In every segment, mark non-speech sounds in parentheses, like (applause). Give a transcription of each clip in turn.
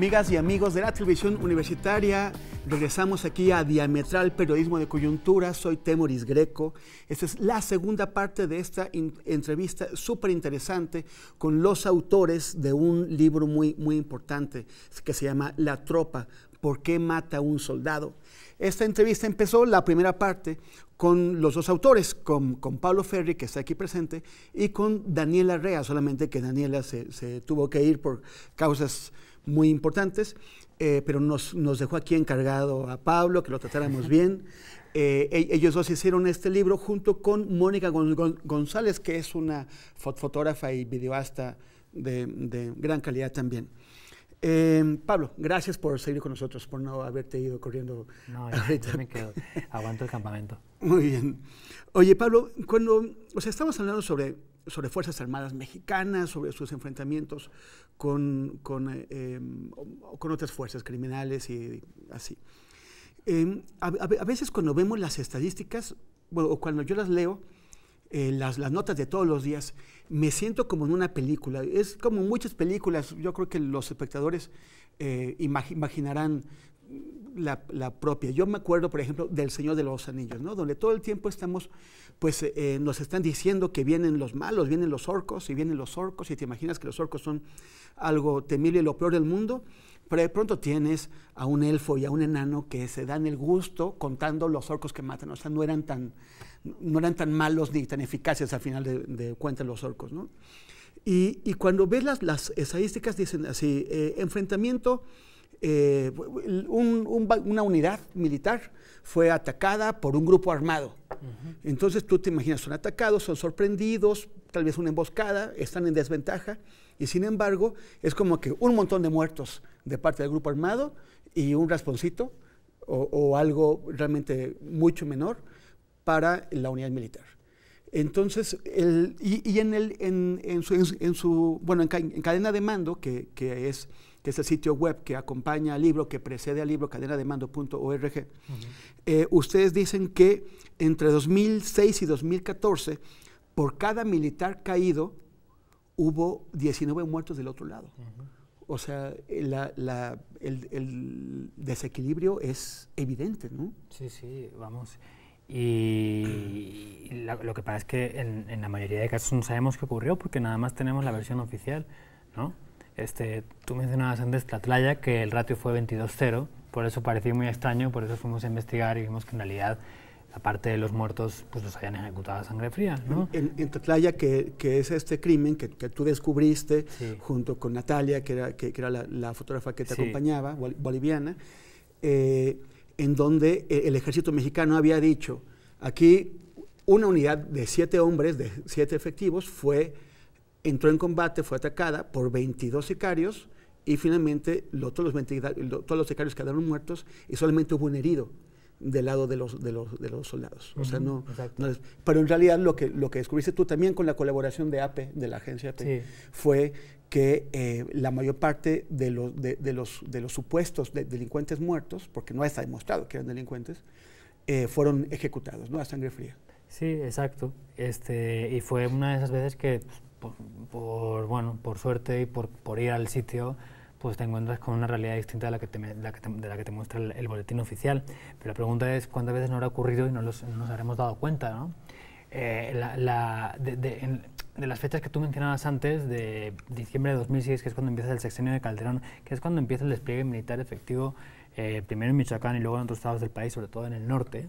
Amigas y amigos de la televisión universitaria, regresamos aquí a Diametral Periodismo de Coyuntura. Soy Temoris Greco. Esta es la segunda parte de esta entrevista súper interesante con los autores de un libro muy, muy importante que se llama La Tropa, ¿por qué mata un soldado? Esta entrevista empezó, la primera parte, con los dos autores, con, con, Pablo Ferri, que está aquí presente, y con Daniela Rea, solamente que Daniela se, se tuvo que ir por causas muy importantes, eh, pero nos, dejó aquí encargado a Pablo que lo tratáramos bien. Eh, e-, ellos dos hicieron este libro junto con Mónica González, que es una fotógrafa y videoasta de gran calidad también. Em, Pablo, gracias por seguir con nosotros, por no haberte ido corriendo. No, Yo me quedo. Aguanto el campamento. Muy bien. Oye, Pablo, cuando, o sea, estamos hablando sobre, sobre Fuerzas Armadas mexicanas, sobre sus enfrentamientos con, con, em, con otras fuerzas criminales y, así. Em, a, veces cuando vemos las estadísticas, bueno, o cuando yo las leo, eh, las, las notas de todos los días, me siento como en una película. Es como muchas películas, yo creo que los espectadores eh, imaginarán la, propia. Yo me acuerdo, por ejemplo, del Señor de los Anillos, ¿no? Donde todo el tiempo estamos, pues eh, nos están diciendo que vienen los malos, vienen los orcos y vienen los orcos y te imaginas que los orcos son algo temible y lo peor del mundo. Pero de pronto tienes a un elfo y a un enano que se dan el gusto contando los orcos que matan. O sea, no eran tan, no eran tan malos ni tan eficaces al final de, cuentas los orcos. Y, cuando ves las, estadísticas, dicen así, eh, enfrentamiento, eh, una unidad militar fue atacada por un grupo armado. Entonces tú te imaginas, son atacados, son sorprendidos, tal vez una emboscada, están en desventaja, y sin embargo es como que un montón de muertos de parte del grupo armado y un rasponcito o, algo realmente mucho menor para la unidad militar. Entonces, y, en, el, en, su, bueno, en, Cadena de Mando, que, es, el sitio web que acompaña al libro, que precede al libro, cadenademando.org, de eh, ustedes dicen que entre 2006 y 2014, por cada militar caído, hubo 19 muertos del otro lado. O sea, el, desequilibrio es evidente, ¿no? Sí, sí, vamos. Y lo que pasa es que en, la mayoría de casos no sabemos qué ocurrió porque nada más tenemos la versión oficial, ¿no? Este, tú mencionabas antes Tlatlaya, que el ratio fue 22-0, por eso parecía muy extraño, por eso fuimos a investigar y vimos que en realidad aparte de los muertos, pues los habían ejecutado a sangre fría, ¿no? En, en que, es este crimen que, tú descubriste junto con Natalia, que era, la, fotógrafa que te acompañaba, boliviana, eh, en donde e, el ejército mexicano había dicho, aquí una unidad de siete hombres, de siete efectivos, fue, entró en combate, fue atacada por 22 sicarios y finalmente los todos los sicarios quedaron muertos y solamente hubo un herido del lado de los, de los, de los soldados. o sea, no, pero en realidad lo que, lo que descubriste tú también con la colaboración de APE, de la agencia APE, fue que eh, la mayor parte de los, de, los, de los supuestos delincuentes muertos, porque no está demostrado que eran delincuentes, eh, fueron ejecutados, ¿no? A sangre fría. Sí, exacto. Este, y fue una de esas veces que, pues, por, bueno, por suerte y por, por ir al sitio, pues te encuentras con una realidad distinta de la que te, muestra el, boletín oficial. Pero la pregunta es cuántas veces no habrá ocurrido y no, nos habremos dado cuenta. Eh, de, las fechas que tú mencionabas antes, de diciembre de 2006, que es cuando empieza el sexenio de Calderón, que es cuando empieza el despliegue militar efectivo, eh, primero en Michoacán y luego en otros estados del país, sobre todo en el norte,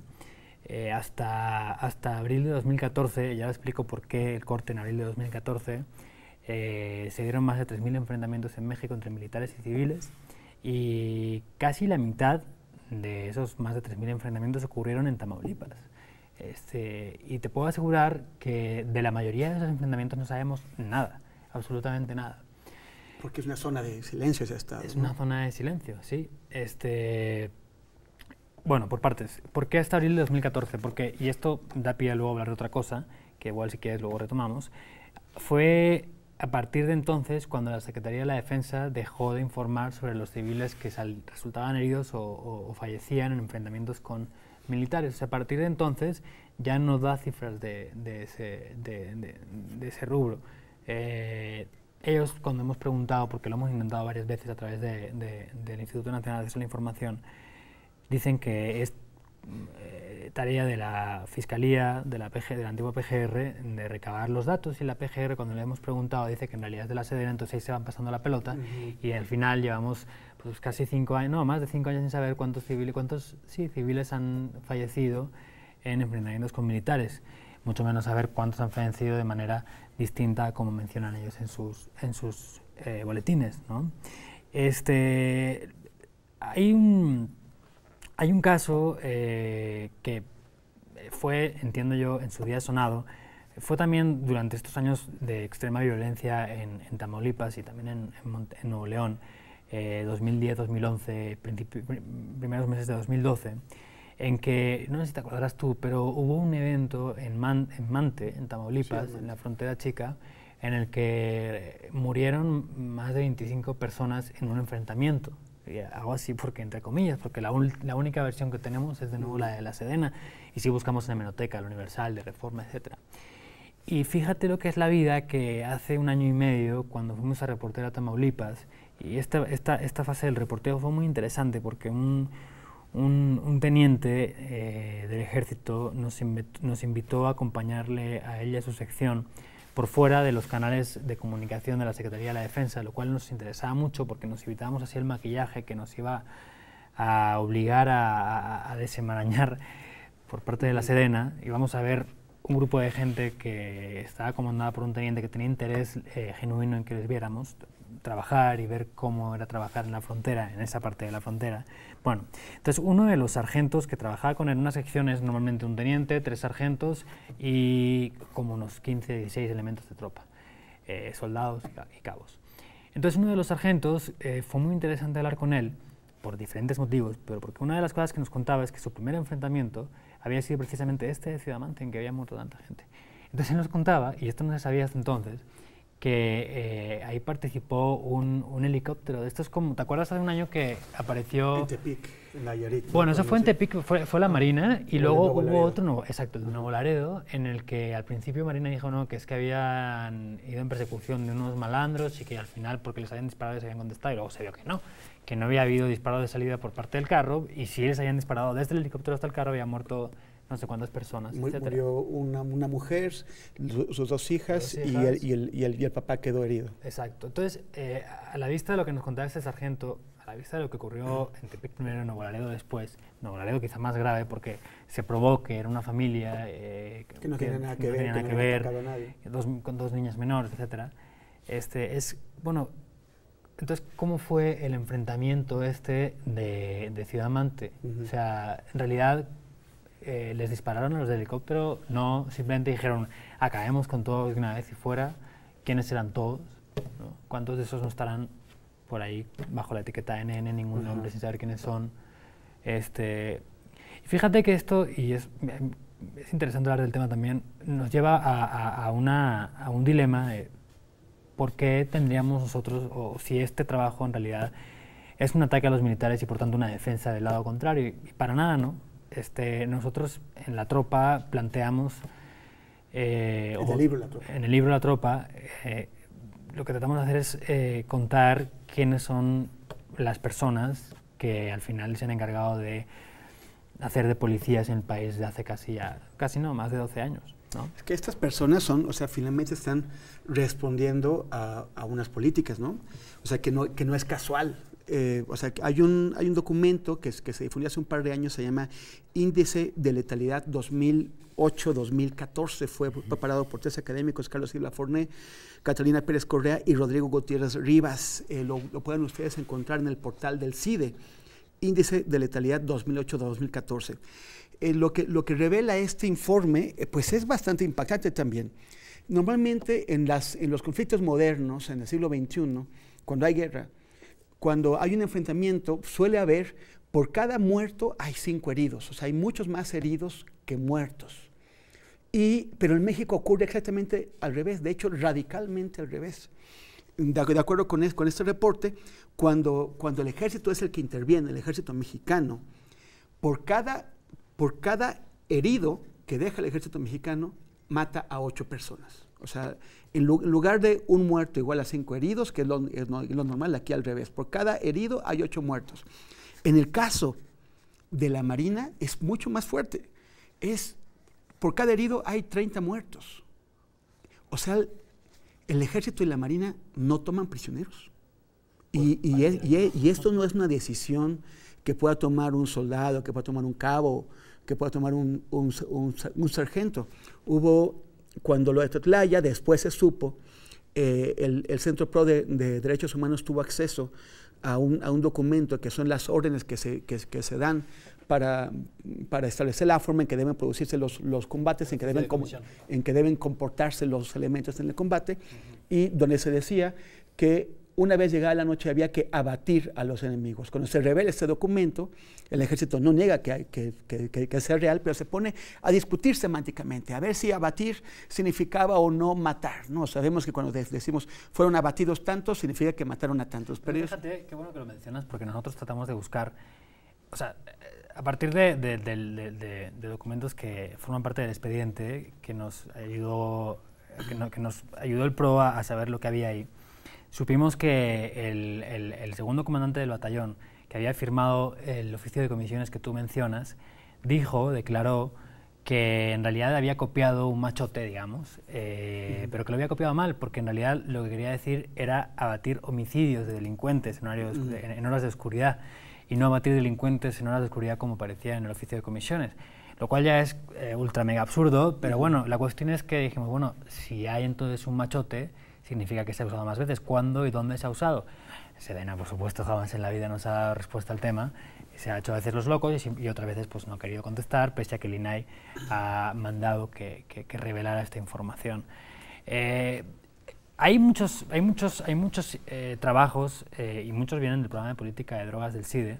eh, hasta, hasta abril de 2014, ya explico por qué el corte en abril de 2014, eh, se dieron más de 3.000 enfrentamientos en México entre militares y civiles y casi la mitad de esos más de 3.000 enfrentamientos ocurrieron en Tamaulipas. Este, y te puedo asegurar que de la mayoría de esos enfrentamientos no sabemos nada, absolutamente nada. Porque es una zona de silencio ese estado. Es una zona de silencio, sí. Este, bueno, por partes. ¿Por qué hasta abril de 2014? Porque, y esto da pie a luego hablar de otra cosa, que igual si quieres luego retomamos, fue a partir de entonces, cuando la Secretaría de la Defensa dejó de informar sobre los civiles que resultaban heridos o, fallecían en enfrentamientos con militares, a partir de entonces ya no da cifras de, ese, rubro. Eh, ellos, cuando hemos preguntado, porque lo hemos intentado varias veces a través del Instituto Nacional de la Información, dicen que es eh, tarea de la Fiscalía, de la, antigua PGR, de recabar los datos y la PGR cuando le hemos preguntado dice que en realidad es de la sede entonces se van pasando la pelota y al final llevamos pues, casi cinco años, no, más de cinco años sin saber cuántos civiles, cuántos sí, civiles han fallecido en enfrentamientos con militares, mucho menos saber cuántos han fallecido de manera distinta como mencionan ellos en sus, en sus eh, boletines. Este, hay un hay un caso eh, que eh, fue, entiendo yo, en su día sonado, fue también durante estos años de extrema violencia en, Tamaulipas y también en, Nuevo León, 2010-2011, eh, primeros meses de 2012, en que, no sé si te acordarás tú, pero hubo un evento en, Mante, en Tamaulipas, en la frontera chica, en el que murieron más de 25 personas en un enfrentamiento hago así porque entre comillas, porque la, única versión que tenemos es de nuevo la de la Sedena, y si sí buscamos en la Menoteca, la Universal, de Reforma, etc. Y fíjate lo que es la vida que hace un año y medio, cuando fuimos a reportear a Tamaulipas, y esta, fase del reporteo fue muy interesante porque un, teniente eh, del ejército nos, invitó, nos invitó a acompañarle a ella y a su sección por fuera de los canales de comunicación de la Secretaría de la Defensa, lo cual nos interesaba mucho porque nos evitábamos así el maquillaje que nos iba a obligar a, a, desenmarañar por parte de la Serena. Íbamos a ver un grupo de gente que estaba comandada por un teniente que tenía interés eh, genuino en que les viéramos, trabajar y ver cómo era trabajar en la frontera, en esa parte de la frontera. Bueno, entonces uno de los sargentos que trabajaba con él en una sección es normalmente un teniente, tres sargentos y como unos 15, 16 elementos de tropa, eh, soldados y cabos. Entonces uno de los sargentos eh, fue muy interesante hablar con él por diferentes motivos, pero porque una de las cosas que nos contaba es que su primer enfrentamiento había sido precisamente este de Ciudadamante en que había muerto tanta gente. Entonces él nos contaba, y esto no se sabía hasta entonces, que eh, ahí participó un, helicóptero. Esto es como, ¿te acuerdas hace un año que apareció... En Tepic, en Bueno, eso fue en Tepic, fue, la ah, Marina, y luego hubo otro, exacto, de Nuevo Laredo, en el que al principio Marina dijo no, que es que habían ido en persecución de unos malandros y que al final porque les habían disparado se habían contestado, y luego se vio que no, que no había habido disparo de salida por parte del carro, y si les habían disparado desde el helicóptero hasta el carro había muerto no sé cuántas personas. etcétera. Murió una, una mujer, sus dos hijas, Y, el, y, el, y, el, papá quedó herido. Exacto. Entonces, eh, a la vista de lo que nos contaba este sargento, a la vista de lo que ocurrió en Tepic primero y Nuevo Laredo después, Nuevo Laredo quizá más grave porque se probó que era una familia eh, que, no, tiene nada que, ver, con dos niñas menores, etcétera. Este, es, bueno, entonces, ¿cómo fue el enfrentamiento este de, de Ciudad O sea, en realidad, eh, les dispararon a los del helicóptero, no, simplemente dijeron, acabemos con todos de una vez y fuera, quiénes serán todos, cuántos de esos no estarán por ahí bajo la etiqueta NN, ningún nombre, sin saber quiénes son. Este, fíjate que esto, y es, es interesante hablar del tema también, nos lleva a, un dilema de por qué tendríamos nosotros, o si este trabajo en realidad es un ataque a los militares y por tanto una defensa del lado contrario, y para nada, ¿no? Este, nosotros en la tropa planteamos... Eh, en, el libro, la tropa. en el libro La Tropa. Eh, lo que tratamos de hacer es eh, contar quiénes son las personas que al final se han encargado de hacer de policías en el país de hace casi ya, casi no, más de 12 años. Es que estas personas son, o sea, finalmente están respondiendo a, a unas políticas, ¿no? O sea, que no, que no es casual, eh, o sea, hay un, hay un documento que, se difundió hace un par de años, se llama Índice de Letalidad 2008-2014, fue preparado por tres académicos, Carlos Silva Forné, Catalina Pérez Correa y Rodrigo Gutiérrez Rivas. Eh, lo, pueden ustedes encontrar en el portal del CIDE, Índice de Letalidad 2008-2014. Eh, lo, que, lo que revela este informe, pues es bastante impactante también. Normalmente en, las, en los conflictos modernos, en el siglo XXI, cuando hay guerra, cuando hay un enfrentamiento, suele haber, por cada muerto hay cinco heridos, o sea, hay muchos más heridos que muertos. Y, pero en México ocurre exactamente al revés, de hecho, radicalmente al revés. De, acuerdo con, este reporte, cuando, el ejército es el que interviene, el ejército mexicano, por cada herido que deja el ejército mexicano, mata a ocho personas. O sea, en lugar de un muerto igual a cinco heridos, que es lo, normal, aquí al revés. Por cada herido hay ocho muertos. En el caso de la Marina es mucho más fuerte. Es, por cada herido hay 30 muertos. O sea, el, ejército y la Marina no toman prisioneros. Pues, y, esto no es una decisión que pueda tomar un soldado, que pueda tomar un cabo, que pueda tomar un, un sargento. Hubo cuando lo de Tetlaya, después se supo, eh, el, Centro Pro de, Derechos Humanos tuvo acceso a un, documento que son las órdenes que se, se dan para, para, establecer la forma en que deben producirse los, los combates, en que, deben, en que deben comportarse los elementos en el combate, y donde se decía que una vez llegada la noche había que abatir a los enemigos. Cuando se revela este documento, el ejército no niega que, que, que, que, sea real, pero se pone a discutir semánticamente, a ver si abatir significaba o no matar. No, sabemos que cuando decimos fueron abatidos tantos, significa que mataron a tantos. Pero, fíjate, qué bueno que lo mencionas, porque nosotros tratamos de buscar, o sea, eh, a partir de, documentos que forman parte del expediente, que nos ayudó, que, nos ayudó el PRO a saber lo que había ahí supimos que el, segundo comandante del batallón, que había firmado el oficio de comisiones que tú mencionas, dijo, declaró, que en realidad había copiado un machote, digamos, eh, pero que lo había copiado mal, porque en realidad lo que quería decir era abatir homicidios de delincuentes en, horas de oscuridad y no abatir delincuentes en horas de oscuridad como parecía en el oficio de comisiones, lo cual ya es eh, ultra mega absurdo, pero bueno, la cuestión es que dijimos, bueno, si hay entonces un machote, significa que se ha usado más veces. ¿Cuándo y dónde se ha usado? Sedena, por supuesto, jamás en la vida nos ha dado respuesta al tema. Se ha hecho a veces los locos y, otras veces pues, no ha querido contestar, pese a que el INAI ha mandado que, que, revelara esta información. Eh, hay muchos, hay muchos, hay muchos eh, trabajos, eh, y muchos vienen del programa de política de drogas del SIDE,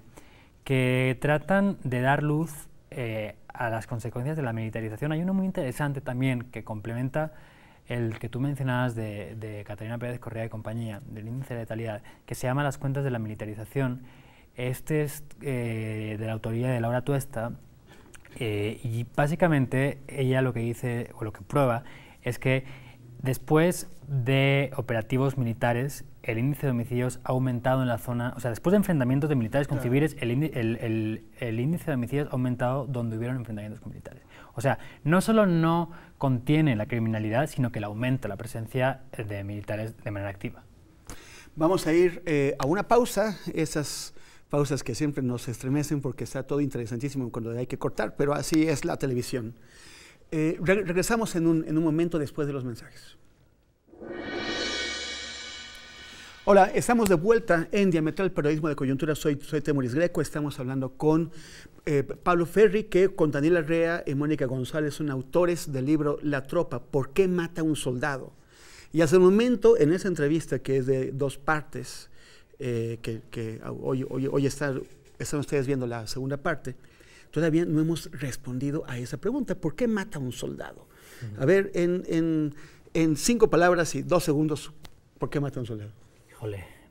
que tratan de dar luz a las consecuencias de la militarización. Hay uno muy interesante también que complementa el que tú mencionabas de, Catalina Pérez Correa y compañía, del índice de letalidad, que se llama Las cuentas de la militarización. Este es eh, de la autoría de Laura Tuesta eh, y básicamente ella lo que dice o lo que prueba es que después de operativos militares el índice de homicidios ha aumentado en la zona, o sea, después de enfrentamientos de militares con civiles, el, el, índice de homicidios ha aumentado donde hubieron enfrentamientos con militares. O sea, no solo no contiene la criminalidad, sino que la aumenta la presencia de militares de manera activa. Vamos a ir eh, a una pausa, esas pausas que siempre nos estremecen porque está todo interesantísimo cuando hay que cortar, pero así es la televisión. Eh, regresamos en un, en un momento después de los mensajes. Hola, estamos de vuelta en Diametral Periodismo de Coyuntura. Soy, soy Greco. Estamos hablando con eh, Pablo Ferri, que con Daniela Rea y Mónica González son autores del libro La Tropa, ¿por qué mata un soldado? Y hace un momento, en esa entrevista, que es de dos partes, eh, que, hoy, hoy, están ustedes viendo la segunda parte, todavía no hemos respondido a esa pregunta. ¿Por qué mata un soldado? A ver, en, en cinco palabras y dos segundos, ¿por qué mata un soldado?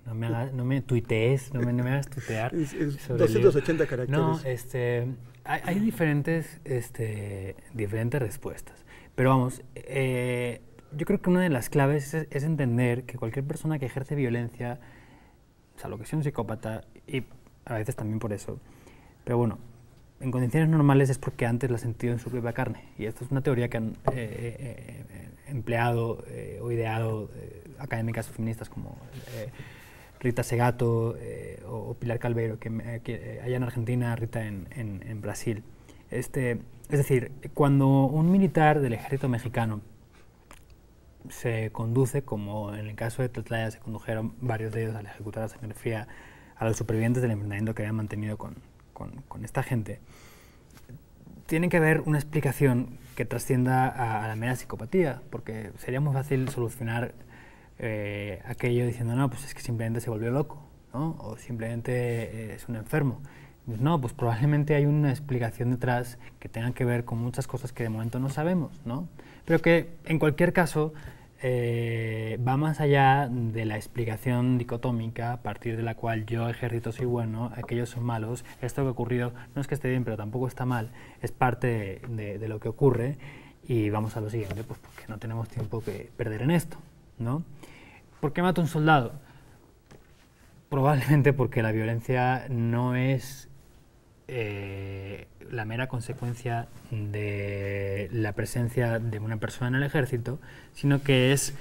no me, no me tuitees, no me, hagas tuitear. 280 caracteres. No, este, hay, diferentes, este, diferentes respuestas. Pero vamos, eh, yo creo que una de las claves es, es, entender que cualquier persona que ejerce violencia, o sea, lo que sea un psicópata, y a veces también por eso, pero bueno, en condiciones normales es porque antes la ha sentido en su propia carne. Y esta es una teoría que han eh, eh, eh, empleado o ideado académicas feministas como Rita Segato o, Pilar Calveiro, que, hay allá en Argentina, Rita en, Brasil. Este, es decir, cuando un militar del ejército mexicano se conduce, como en el caso de Tlatlaya se condujeron varios de ellos al ejecutar la sangre fría a los supervivientes del enfrentamiento que habían mantenido con, con, esta gente, tiene que haber una explicación que trascienda a, la mera psicopatía, porque sería muy fácil solucionar eh, aquello diciendo, no, pues es que simplemente se volvió loco, ¿no? o simplemente eh, es un enfermo. Pues no, pues probablemente hay una explicación detrás que tenga que ver con muchas cosas que de momento no sabemos, ¿no? Pero que en cualquier caso eh, va más allá de la explicación dicotómica a partir de la cual yo ejército soy bueno, aquellos son malos, esto que ha ocurrido no es que esté bien, pero tampoco está mal, es parte de, lo que ocurre y vamos a lo siguiente, pues porque no tenemos tiempo que perder en esto, ¿no? ¿Por qué mata un soldado? Probablemente porque la violencia no es eh, la mera consecuencia de la presencia de una persona en el ejército, sino que es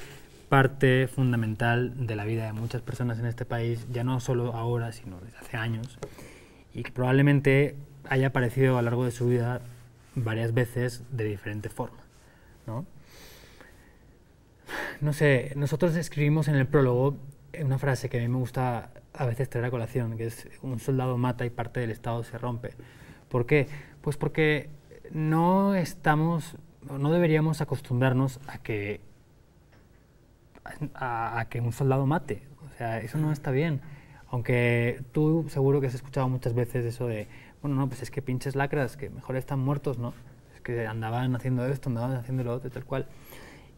parte fundamental de la vida de muchas personas en este país, ya no solo ahora, sino desde hace años, y que probablemente haya aparecido a lo largo de su vida varias veces de diferente forma. ¿no? no sé, nosotros escribimos en el prólogo una frase que a mí me gusta a veces trae a colación, que es un soldado mata y parte del Estado se rompe. ¿Por qué? Pues porque no estamos, no deberíamos acostumbrarnos a que, a, a que un soldado mate. O sea, eso no está bien. Aunque tú seguro que has escuchado muchas veces eso de, bueno, no, pues es que pinches lacras, que mejor están muertos, ¿no? Es que andaban haciendo esto, andaban haciendo lo otro, tal cual.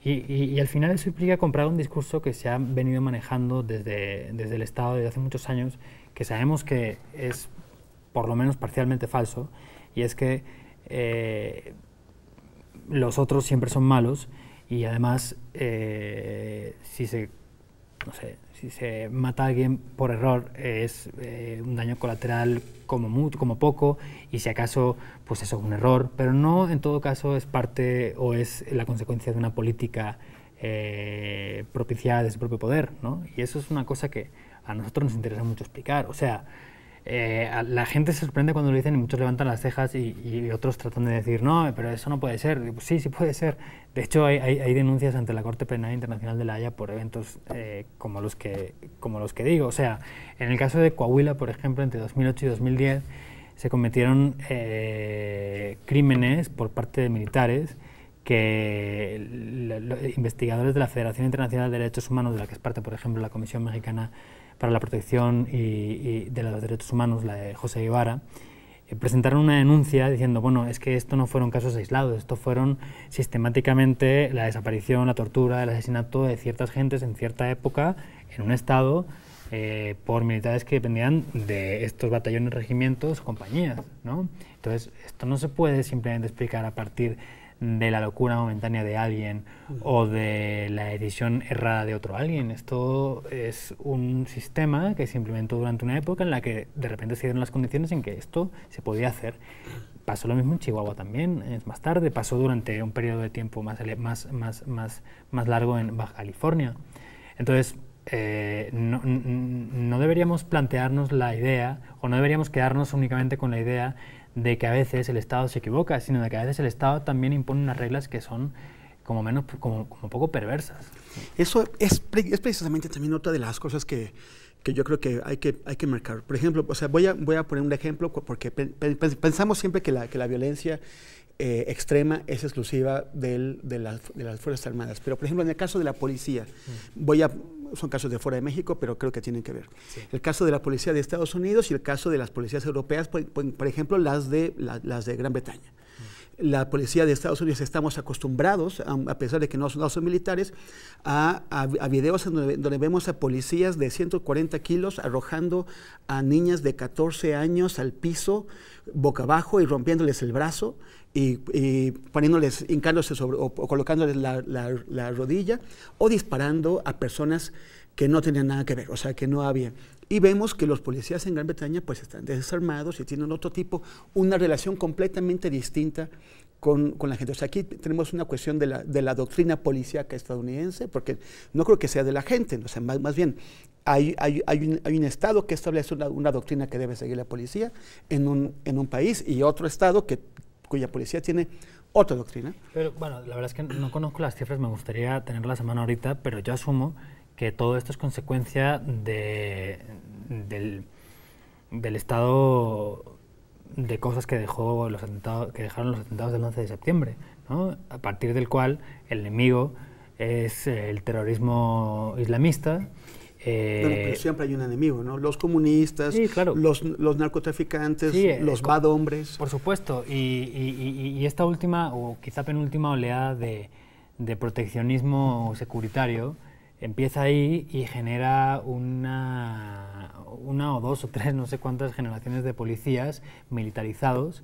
Y, al final eso implica comprar un discurso que se ha venido manejando desde, el Estado desde hace muchos años, que sabemos que es por lo menos parcialmente falso, y es que eh, los otros siempre son malos y además eh, si se no sé, si se mata a alguien por error es eh, un daño colateral como, como poco y si acaso, pues eso es un error, pero no en todo caso es parte o es la consecuencia de una política eh, propiciada de su propio poder, ¿no? Y eso es una cosa que a nosotros nos interesa mucho explicar, o sea, eh, la gente se sorprende cuando lo dicen y muchos levantan las cejas y, otros tratan de decir, no, pero eso no puede ser. sí, sí puede ser. De hecho, hay, denuncias ante la Corte Penal Internacional de la Haya por eventos eh, como, los que, como los que digo. O sea, en el caso de Coahuila, por ejemplo, entre 2008 y 2010 se cometieron eh, crímenes por parte de militares que los investigadores de la Federación Internacional de Derechos Humanos, de la que es parte, por ejemplo, la Comisión Mexicana para la protección y, de los derechos humanos, la de José Guevara, eh, presentaron una denuncia diciendo, bueno, es que esto no fueron casos aislados, esto fueron sistemáticamente la desaparición, la tortura, el asesinato de ciertas gentes en cierta época, en un estado, eh, por militares que dependían de estos batallones, regimientos, compañías, ¿no? Entonces, esto no se puede simplemente explicar a partir de de la locura momentánea de alguien o de la decisión errada de otro alguien. Esto es un sistema que se implementó durante una época en la que de repente se dieron las condiciones en que esto se podía hacer. Pasó lo mismo en Chihuahua también, es más tarde, pasó durante un periodo de tiempo más, más, más, más, más largo en Baja California. Entonces, eh, no deberíamos plantearnos la idea o no deberíamos quedarnos únicamente con la idea de que a veces el Estado se equivoca, sino de que a veces el Estado también impone unas reglas que son como menos como, como poco perversas. Eso es, precisamente también otra de las cosas que, yo creo que hay que, hay que marcar. Por ejemplo, o sea, voy, a, voy a poner un ejemplo porque pensamos siempre que la, que la violencia eh, extrema es exclusiva de, de, las Fuerzas Armadas. Pero, por ejemplo, en el caso de la policía, mm. voy a, son casos de fuera de México, pero creo que tienen que ver. El caso de la policía de Estados Unidos y el caso de las policías europeas, por, ejemplo, las de, las de Gran Bretaña la policía de Estados Unidos estamos acostumbrados, a, pesar de que no son, militares, a, videos donde, vemos a policías de 140 kilos arrojando a niñas de 14 años al piso, boca abajo y rompiéndoles el brazo y, poniéndoles, sobre, o, colocándoles la rodilla o disparando a personas que no tenían nada que ver, o sea, que no había. Y vemos que los policías en Gran Bretaña pues están desarmados y tienen otro tipo, una relación completamente distinta con, la gente. O sea, aquí tenemos una cuestión de la, de la doctrina policíaca estadounidense, porque no creo que sea de la gente, o sea, más, bien hay, hay, un, Estado que establece una, doctrina que debe seguir la policía en un, en un país y otro Estado que, cuya policía tiene otra doctrina. Pero bueno, la verdad es que no conozco las cifras, me gustaría tenerlas a mano ahorita, pero yo asumo que todo esto es consecuencia del, del, estado de cosas que, dejó los atentados, que dejaron los atentados del 11 de septiembre, ¿no? a partir del cual el enemigo es el terrorismo islamista. Eh, pero siempre hay un enemigo, ¿no? Los comunistas, los, los, narcotraficantes, los bad eh, hombres. Por supuesto, y, y, esta última, o quizá penúltima oleada de, de proteccionismo securitario, empieza ahí y genera una, una o dos o tres, no sé cuántas generaciones de policías militarizados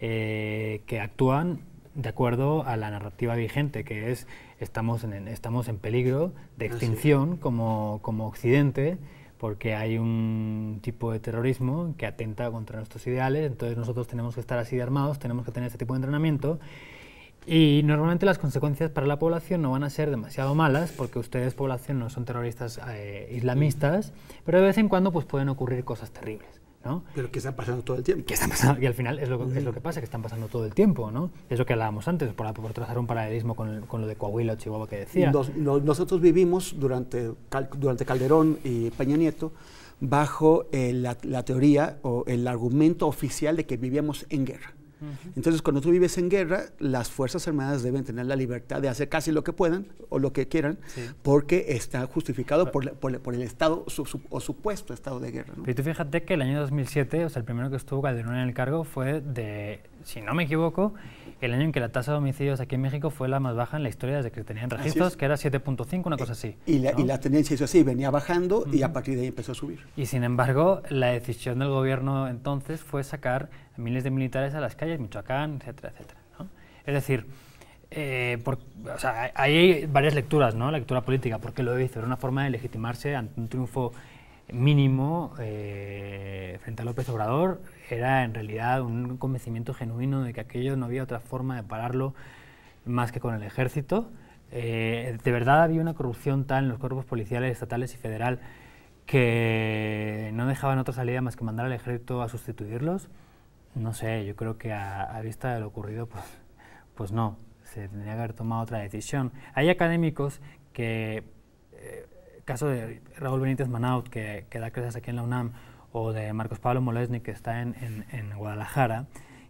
eh, que actúan de acuerdo a la narrativa vigente, que es estamos en, estamos en peligro de ah, extinción como, como Occidente, porque hay un tipo de terrorismo que atenta contra nuestros ideales, entonces nosotros tenemos que estar así de armados, tenemos que tener este tipo de entrenamiento y normalmente las consecuencias para la población no van a ser demasiado malas, porque ustedes, población, no son terroristas eh, islamistas, pero de vez en cuando pues, pueden ocurrir cosas terribles. ¿no? Pero que están pasando todo el tiempo. y al final es lo, es lo, que pasa, que están pasando todo el tiempo, ¿no? Es lo que hablábamos antes, por, por trazar un paralelismo con, con, lo de Coahuila o Chihuahua que decía. nosotros vivimos durante, durante Calderón y Peña Nieto bajo eh, la, la, teoría o el argumento oficial de que vivíamos en guerra. Entonces, cuando tú vives en guerra, las Fuerzas Armadas deben tener la libertad de hacer casi lo que puedan o lo que quieran, porque está justificado ah. por, por, el Estado o supuesto Estado de guerra. Y Pero tú fíjate que el año 2007, o sea, el primero que estuvo Calderón en el cargo fue de si no me equivoco, el año en que la tasa de homicidios aquí en México fue la más baja en la historia desde que tenían registros, que era 7.5, una cosa así. Y la, tendencia hizo así, venía bajando y a partir de ahí empezó a subir. Y sin embargo, la decisión del gobierno entonces fue sacar miles de militares a las calles, Michoacán, etcétera, etcétera. Es decir, eh, hay varias lecturas, ¿no? La lectura política, ¿por qué lo hizo? Era una forma de legitimarse ante un triunfo mínimo eh, frente a López Obrador era en realidad un convencimiento genuino de que aquello no había otra forma de pararlo más que con el ejército. Eh, de verdad había una corrupción tal en los cuerpos policiales estatales y federal que no dejaban otra salida más que mandar al ejército a sustituirlos. No sé, yo creo que a, vista de lo ocurrido, pues, pues no, se tendría que haber tomado otra decisión. Hay académicos que eh, caso de Raúl Benítez Manaut, que, que da clases aquí en la UNAM, o de Marcos Pablo Molesny, que está en, Guadalajara,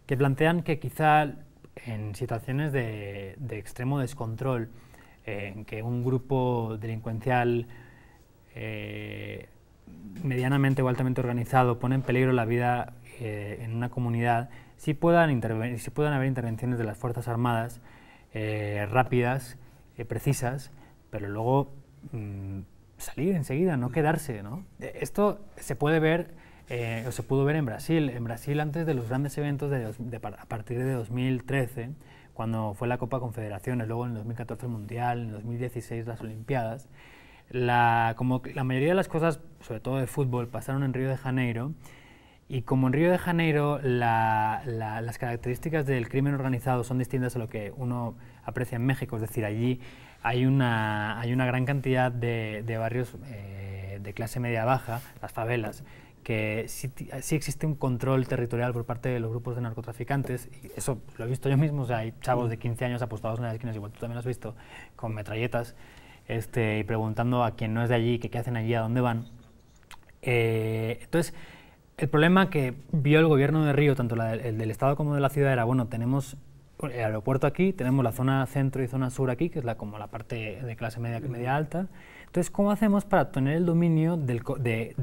que plantean que quizá en situaciones de, extremo descontrol, en que un grupo delincuencial eh, medianamente o altamente organizado pone en peligro la vida eh, en una comunidad, si puedan, si puedan haber intervenciones de las Fuerzas Armadas eh, rápidas, precisas, pero luego... Mm, salir enseguida, no quedarse, ¿no? E, esto se puede ver, eh, o se pudo ver en Brasil. En Brasil, antes de los grandes eventos de, a partir de 2013, cuando fue la Copa Confederaciones, luego en 2014 el Mundial, en 2016 las Olimpiadas, la, como la mayoría de las cosas, sobre todo de fútbol, pasaron en Río de Janeiro. Y como en Río de Janeiro las características del crimen organizado son distintas a lo que uno aprecia en México, es decir, allí hay una, hay una gran cantidad de, barrios eh, de clase media-baja, las favelas, que sí, sí, existe un control territorial por parte de los grupos de narcotraficantes, y eso lo he visto yo mismo, o sea, hay chavos de 15 años apostados en las esquinas, igual tú también lo has visto, con metralletas, este, y preguntando a quien no es de allí, que qué hacen allí, a dónde van. Eh, entonces, el problema que vio el gobierno de Río, tanto el del Estado como de la ciudad, era, bueno, tenemos el aeropuerto aquí, tenemos la zona centro y zona sur aquí, que es la, como la parte de clase media, media alta. Entonces, ¿cómo hacemos para tener el dominio de,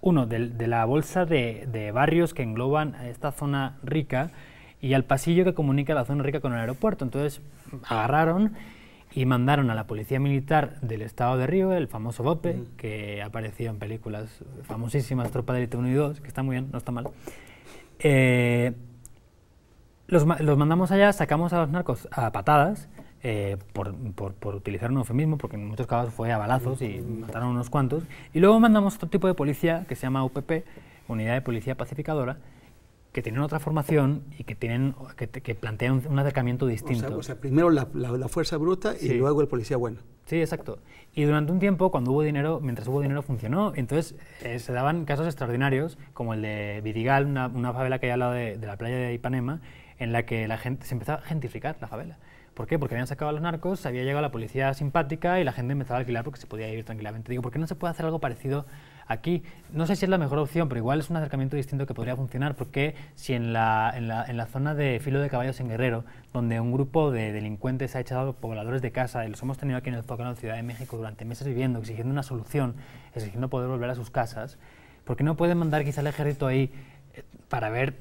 uno, de, la bolsa de, barrios que engloban a esta zona rica y al pasillo que comunica la zona rica con el aeropuerto? Entonces, agarraron y mandaron a la policía militar del estado de Río, el famoso BOPE, que apareció en películas famosísimas, Tropa de Elite 1 y 2, que está muy bien, no está mal. Eh, los, mandamos allá, sacamos a los narcos a patadas, eh, por, utilizar un eufemismo, porque en muchos casos fue a balazos y mataron unos cuantos. Y luego mandamos otro tipo de policía que se llama UPP, Unidad de Policía Pacificadora, que tienen otra formación y que, tienen, que, que plantean un, acercamiento distinto. O sea, primero la, fuerza bruta y luego el policía bueno. Sí, exacto. Y durante un tiempo, cuando hubo dinero, mientras hubo dinero funcionó, entonces eh, se daban casos extraordinarios, como el de Vidigal, una, favela que hay al lado de, de la playa de Ipanema, en la que la gente se empezaba a gentrificar la favela. ¿Por qué? Porque habían sacado a los narcos, había llegado la policía simpática y la gente empezaba a alquilar porque se podía ir tranquilamente. Digo, ¿por qué no se puede hacer algo parecido aquí? No sé si es la mejor opción, pero igual es un acercamiento distinto que podría funcionar porque si en la, en la, zona de Filo de Caballos en Guerrero, donde un grupo de delincuentes ha echado a pobladores de casa, y los hemos tenido aquí en el Zócalo, Ciudad de México, durante meses viviendo, exigiendo una solución, exigiendo poder volver a sus casas, ¿por qué no pueden mandar quizá el ejército ahí eh, para ver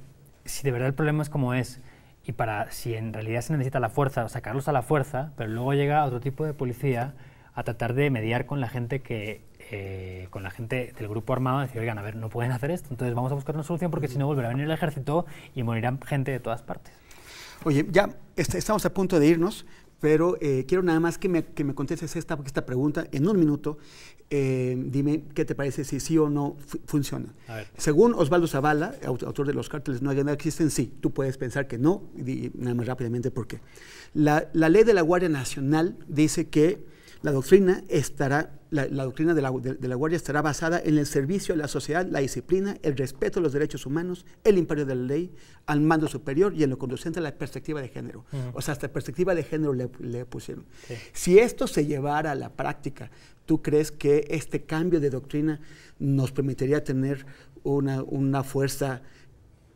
si de verdad el problema es como es y para si en realidad se necesita la fuerza, sacarlos a la fuerza, pero luego llega otro tipo de policía a tratar de mediar con la gente que eh, con la gente del grupo armado decir, oigan, a ver, no pueden hacer esto, entonces vamos a buscar una solución porque si no volverá a venir el ejército y morirán gente de todas partes. Oye, ya estamos a punto de irnos, pero eh, quiero nada más que me, que me contestes esta, esta pregunta en un minuto. Eh, dime qué te parece si sí o no funciona. Según Osvaldo Zavala, autor de Los cárteles no hay nada existen, sí. Tú puedes pensar que no, y nada más rápidamente por qué. la ley de la Guardia Nacional dice que la doctrina estará, la, doctrina de la, de, la, Guardia estará basada en el servicio a la sociedad, la disciplina, el respeto a los derechos humanos, el imperio de la ley, al mando superior y en lo conducente a la perspectiva de género. O sea, hasta perspectiva de género le, pusieron. Si esto se llevara a la práctica, ¿tú crees que este cambio de doctrina nos permitiría tener una, una fuerza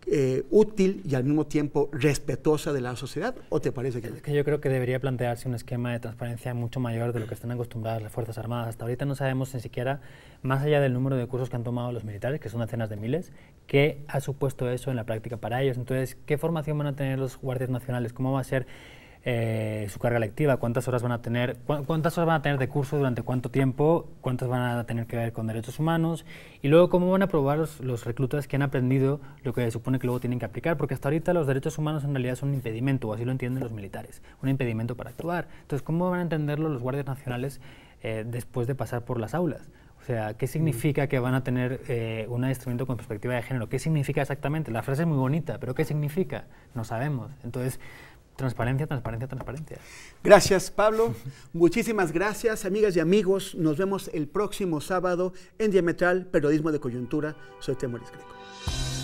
eh, útil y al mismo tiempo respetuosa de la sociedad? ¿O te parece que... Es que yo creo que debería plantearse un esquema de transparencia mucho mayor de lo que están acostumbradas las Fuerzas Armadas. Hasta ahorita no sabemos ni siquiera, más allá del número de cursos que han tomado los militares, que son decenas de miles, qué ha supuesto eso en la práctica para ellos. Entonces, ¿qué formación van a tener los guardias nacionales? ¿Cómo va a ser eh, su carga lectiva, cuántas horas van a tener, cuántas horas van a tener de curso durante cuánto tiempo, cuántas van a tener que ver con derechos humanos y luego cómo van a probar los, reclutas que han aprendido lo que supone que luego tienen que aplicar, porque hasta ahorita los derechos humanos en realidad son un impedimento, o así lo entienden los militares, un impedimento para actuar. Entonces, ¿cómo van a entenderlo los guardias nacionales eh, después de pasar por las aulas? O sea, ¿qué mm. significa que van a tener eh, un instrumento con perspectiva de género? ¿Qué significa exactamente? La frase es muy bonita, pero ¿qué significa? No sabemos. Entonces, Transparencia, transparencia, transparencia. Gracias, Pablo. (laughs) Muchísimas gracias, amigas y amigos. Nos vemos el próximo sábado en Diametral Periodismo de Coyuntura. Soy Temoris Greco.